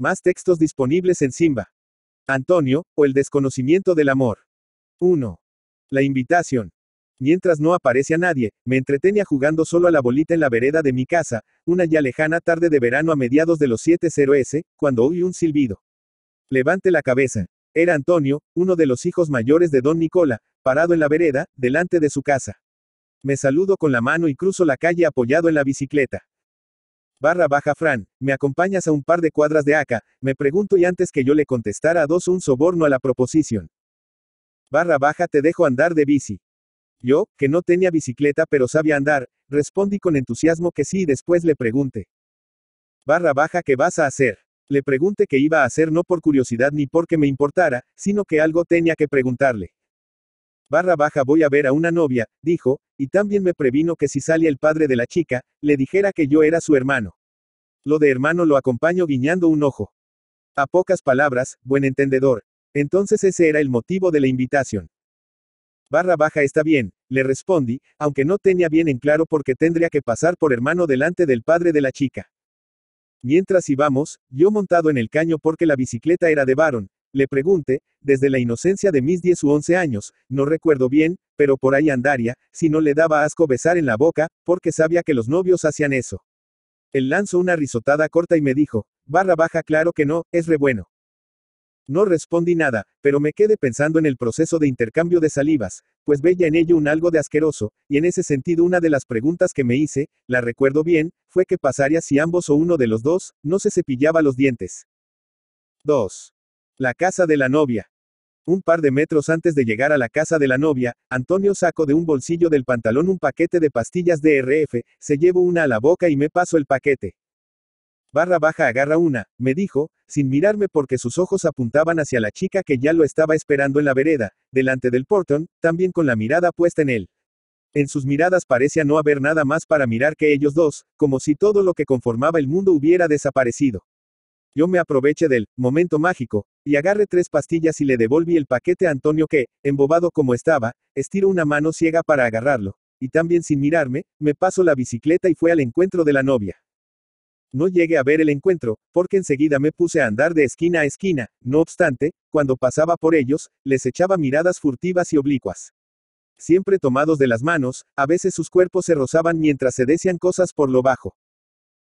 Más textos disponibles en Simba. Antonio, o el desconocimiento del amor. 1. La invitación. Mientras no aparece a nadie, me entretenía jugando solo a la bolita en la vereda de mi casa, una ya lejana tarde de verano a mediados de los 70S, cuando oí un silbido. Levante la cabeza. Era Antonio, uno de los hijos mayores de don Nicola, parado en la vereda, delante de su casa. Me saludo con la mano y cruzo la calle apoyado en la bicicleta. Barra baja Fran, me acompañas a un par de cuadras de acá, me pregunto y antes que yo le contestara a dos un soborno a la proposición. Barra baja te dejo andar de bici. Yo, que no tenía bicicleta pero sabía andar, respondí con entusiasmo que sí y después le pregunté. Barra baja ¿qué vas a hacer? Le pregunté que iba a hacer no por curiosidad ni porque me importara, sino que algo tenía que preguntarle. Barra baja voy a ver a una novia, dijo, y también me previno que si sale el padre de la chica, le dijera que yo era su hermano. Lo de hermano lo acompaño guiñando un ojo. A pocas palabras, buen entendedor. Entonces ese era el motivo de la invitación. Barra baja está bien, le respondí, aunque no tenía bien en claro por qué tendría que pasar por hermano delante del padre de la chica. Mientras íbamos, yo montado en el caño porque la bicicleta era de varón le pregunté, desde la inocencia de mis 10 u 11 años, no recuerdo bien, pero por ahí andaría, si no le daba asco besar en la boca, porque sabía que los novios hacían eso. Él lanzó una risotada corta y me dijo, barra baja, claro que no, es re bueno. No respondí nada, pero me quedé pensando en el proceso de intercambio de salivas, pues veía en ello un algo de asqueroso, y en ese sentido una de las preguntas que me hice, la recuerdo bien, fue qué pasaría si ambos o uno de los dos, no se cepillaba los dientes. 2. La casa de la novia. Un par de metros antes de llegar a la casa de la novia, Antonio sacó de un bolsillo del pantalón un paquete de pastillas de RF. se llevo una a la boca y me pasó el paquete. Barra baja agarra una, me dijo, sin mirarme porque sus ojos apuntaban hacia la chica que ya lo estaba esperando en la vereda, delante del portón, también con la mirada puesta en él. En sus miradas parecía no haber nada más para mirar que ellos dos, como si todo lo que conformaba el mundo hubiera desaparecido. Yo me aproveché del momento mágico, y agarré tres pastillas y le devolví el paquete a Antonio que, embobado como estaba, estiró una mano ciega para agarrarlo, y también sin mirarme, me pasó la bicicleta y fue al encuentro de la novia. No llegué a ver el encuentro, porque enseguida me puse a andar de esquina a esquina, no obstante, cuando pasaba por ellos, les echaba miradas furtivas y oblicuas. Siempre tomados de las manos, a veces sus cuerpos se rozaban mientras se decían cosas por lo bajo.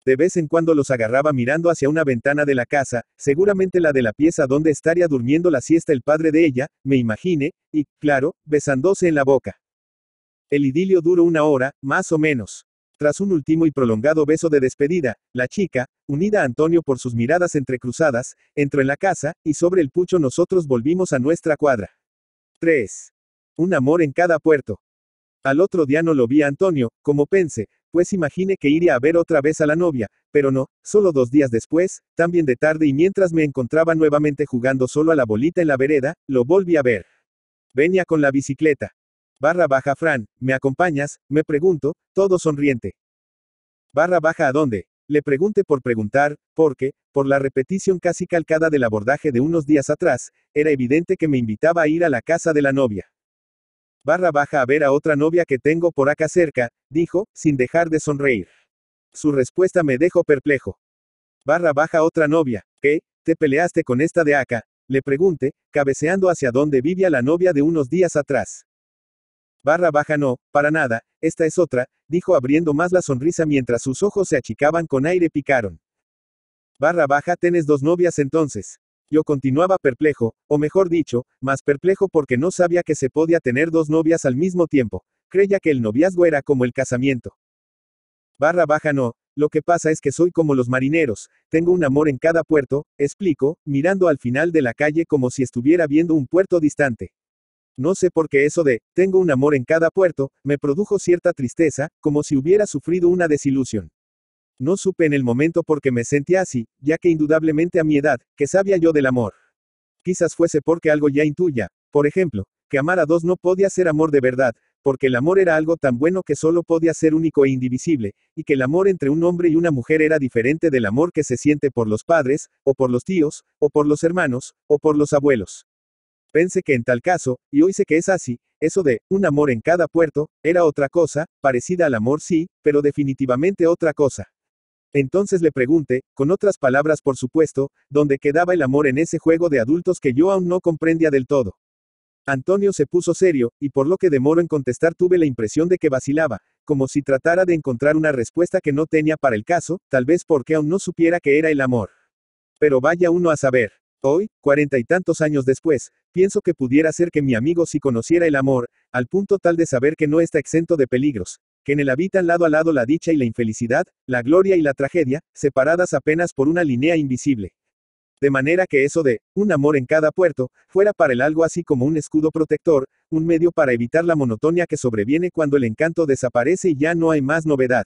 De vez en cuando los agarraba mirando hacia una ventana de la casa, seguramente la de la pieza donde estaría durmiendo la siesta el padre de ella, me imagine, y, claro, besándose en la boca. El idilio duró una hora, más o menos. Tras un último y prolongado beso de despedida, la chica, unida a Antonio por sus miradas entrecruzadas, entró en la casa, y sobre el pucho nosotros volvimos a nuestra cuadra. 3. Un amor en cada puerto. Al otro día no lo vi a Antonio, como pensé, pues imaginé que iría a ver otra vez a la novia, pero no, solo dos días después, también de tarde y mientras me encontraba nuevamente jugando solo a la bolita en la vereda, lo volví a ver. Venía con la bicicleta. Barra baja Fran, ¿me acompañas? Me pregunto, todo sonriente. Barra baja a dónde? Le pregunté por preguntar, porque, por la repetición casi calcada del abordaje de unos días atrás, era evidente que me invitaba a ir a la casa de la novia. Barra baja a ver a otra novia que tengo por acá cerca, dijo, sin dejar de sonreír. Su respuesta me dejó perplejo. Barra baja otra novia, ¿qué? ¿Te peleaste con esta de acá? Le pregunté, cabeceando hacia donde vivía la novia de unos días atrás. Barra baja no, para nada, esta es otra, dijo abriendo más la sonrisa mientras sus ojos se achicaban con aire picaron. Barra baja tenés dos novias entonces. Yo continuaba perplejo, o mejor dicho, más perplejo porque no sabía que se podía tener dos novias al mismo tiempo, creía que el noviazgo era como el casamiento. Barra baja no, lo que pasa es que soy como los marineros, tengo un amor en cada puerto, explico, mirando al final de la calle como si estuviera viendo un puerto distante. No sé por qué eso de, tengo un amor en cada puerto, me produjo cierta tristeza, como si hubiera sufrido una desilusión. No supe en el momento por qué me sentía así, ya que indudablemente a mi edad, que sabía yo del amor? Quizás fuese porque algo ya intuya, por ejemplo, que amar a dos no podía ser amor de verdad, porque el amor era algo tan bueno que solo podía ser único e indivisible, y que el amor entre un hombre y una mujer era diferente del amor que se siente por los padres, o por los tíos, o por los hermanos, o por los abuelos. Pensé que en tal caso, y hoy sé que es así, eso de un amor en cada puerto, era otra cosa, parecida al amor sí, pero definitivamente otra cosa. Entonces le pregunté, con otras palabras por supuesto, dónde quedaba el amor en ese juego de adultos que yo aún no comprendía del todo. Antonio se puso serio, y por lo que demoro en contestar tuve la impresión de que vacilaba, como si tratara de encontrar una respuesta que no tenía para el caso, tal vez porque aún no supiera que era el amor. Pero vaya uno a saber. Hoy, cuarenta y tantos años después, pienso que pudiera ser que mi amigo si sí conociera el amor, al punto tal de saber que no está exento de peligros, que en él habitan lado a lado la dicha y la infelicidad, la gloria y la tragedia, separadas apenas por una línea invisible. De manera que eso de, un amor en cada puerto, fuera para el algo así como un escudo protector, un medio para evitar la monotonia que sobreviene cuando el encanto desaparece y ya no hay más novedad.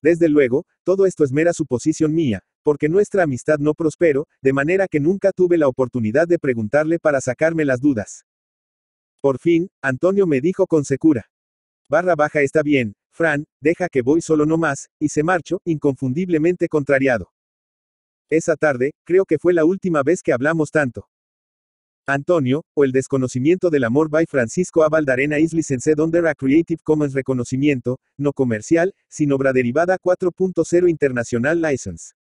Desde luego, todo esto es mera suposición mía, porque nuestra amistad no prosperó, de manera que nunca tuve la oportunidad de preguntarle para sacarme las dudas. Por fin, Antonio me dijo con secura. Barra baja está bien, Fran, deja que voy solo no más, y se marchó, inconfundiblemente contrariado. Esa tarde, creo que fue la última vez que hablamos tanto. Antonio, o El desconocimiento del amor by Francisco A. Valdarena is licensed under a Creative Commons reconocimiento, no comercial, sin obra derivada 4.0 International License.